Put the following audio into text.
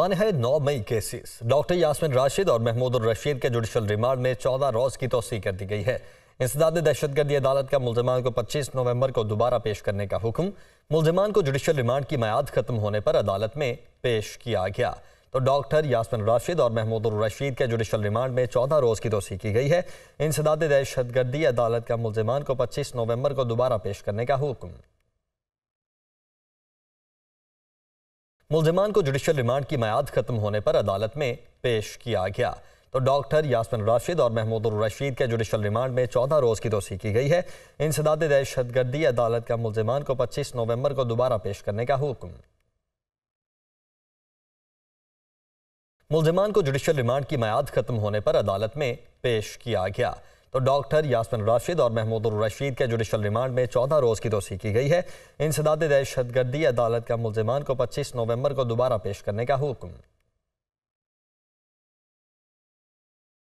आन है नौ मई केसेस डॉक्टर यासमिन राशिद और महमूद रशीद के जुडिशल रिमांड में चौदह रोज की तोसी कर दी गई है इंसदाद दहशतगर्दी अदालत का मुलजमान को 25 नवंबर को दोबारा पेश करने का हुक्म मुलजमान को जुडिशल रिमांड की मैद खत्म होने पर अदालत में पेश किया गया तो डॉक्टर यासमिन राशिद और महमूद रशीद के जुडिशल रिमांड में 14 रोज़ की तोसी की गई है इंसदाद दहशतगर्दी अदालत का मुलजमान को 25 नवंबर को दोबारा पेश करने का हुक्म मुलजमान को जुडिशल रिमांड की मैद खत्म होने पर अदालत में पेश किया गया तो डॉक्टर यासमिन राशिद और महमूद रशीद के जुडिशल रिमांड में चौदह रोज़ की तोसी की गई है इंसदाद दहशत गर्दी अदालत का मुलजमान को पच्चीस नवंबर को दोबारा पेश करने का हुक्म मुलजमान को जुडिशल रिमांड की मैद खत्म होने पर अदालत में पेश किया गया तो डॉक्टर यासमिन राशिद और महमूद रशीद के जुडिशल रिमांड में चौदह रोज़ की तोसी की गई है इंसदाद दहशत गर्दी अदालत का मुलजमान को पच्चीस नवंबर को दोबारा पेश करने का हुक्म